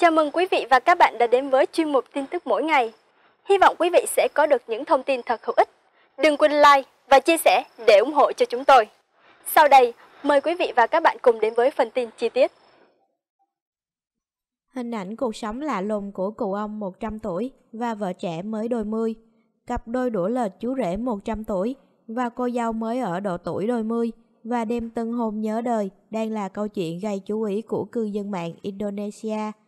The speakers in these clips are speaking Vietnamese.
Chào mừng quý vị và các bạn đã đến với chuyên mục tin tức mỗi ngày. Hy vọng quý vị sẽ có được những thông tin thật hữu ích. Đừng quên like và chia sẻ để ủng hộ cho chúng tôi. Sau đây, mời quý vị và các bạn cùng đến với phần tin chi tiết. Hình ảnh cuộc sống lạ lùng của cụ ông 100 tuổi và vợ trẻ mới đôi mươi, cặp đôi đũa lệch chú rể 100 tuổi và cô dâu mới ở độ tuổi đôi mươi và đêm tân hôn nhớ đời đang là câu chuyện gây chú ý của cư dân mạng Indonesia –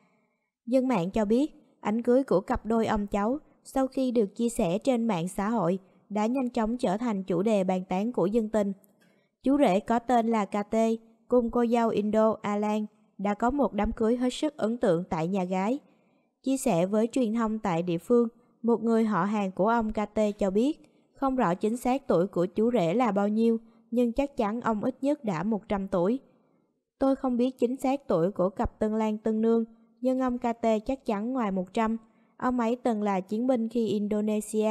Dân mạng cho biết, ảnh cưới của cặp đôi ông cháu sau khi được chia sẻ trên mạng xã hội đã nhanh chóng trở thành chủ đề bàn tán của dân tình. Chú rể có tên là KT cùng cô dâu Indo Alan đã có một đám cưới hết sức ấn tượng tại nhà gái. Chia sẻ với truyền thông tại địa phương, một người họ hàng của ông KT cho biết, không rõ chính xác tuổi của chú rể là bao nhiêu, nhưng chắc chắn ông ít nhất đã 100 tuổi. Tôi không biết chính xác tuổi của cặp Tân Lan Tân Nương, nhân ông KT chắc chắn ngoài 100. Ông ấy từng là chiến binh khi Indonesia,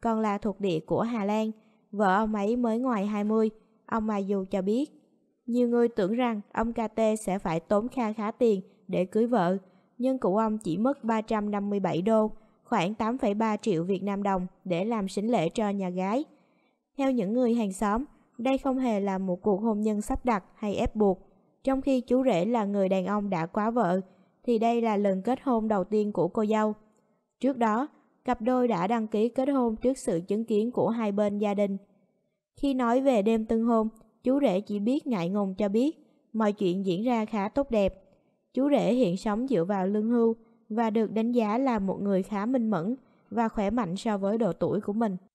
còn là thuộc địa của Hà Lan. Vợ ông ấy mới ngoài 20, ông Mayu cho biết. Nhiều người tưởng rằng ông KT sẽ phải tốn kha khá tiền để cưới vợ, nhưng cụ ông chỉ mất 357 đô, khoảng 8,3 triệu Việt Nam đồng để làm sính lễ cho nhà gái. Theo những người hàng xóm, đây không hề là một cuộc hôn nhân sắp đặt hay ép buộc. Trong khi chú rể là người đàn ông đã quá vợ, thì đây là lần kết hôn đầu tiên của cô dâu. Trước đó, cặp đôi đã đăng ký kết hôn trước sự chứng kiến của hai bên gia đình. Khi nói về đêm tân hôn, chú rể chỉ biết ngại ngùng cho biết, mọi chuyện diễn ra khá tốt đẹp. Chú rể hiện sống dựa vào lương hưu và được đánh giá là một người khá minh mẫn và khỏe mạnh so với độ tuổi của mình.